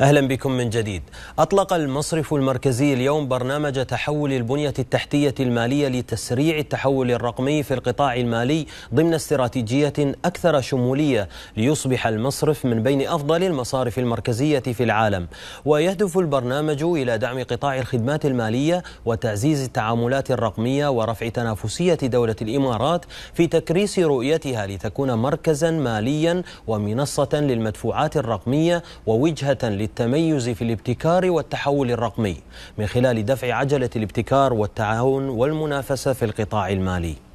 أهلا بكم من جديد أطلق المصرف المركزي اليوم برنامج تحول البنية التحتية المالية لتسريع التحول الرقمي في القطاع المالي ضمن استراتيجية أكثر شمولية ليصبح المصرف من بين أفضل المصارف المركزية في العالم ويهدف البرنامج إلى دعم قطاع الخدمات المالية وتعزيز التعاملات الرقمية ورفع تنافسية دولة الإمارات في تكريس رؤيتها لتكون مركزا ماليا ومنصة للمدفوعات الرقمية ووجهة للتميز في الابتكار والتحول الرقمي من خلال دفع عجلة الابتكار والتعاون والمنافسة في القطاع المالي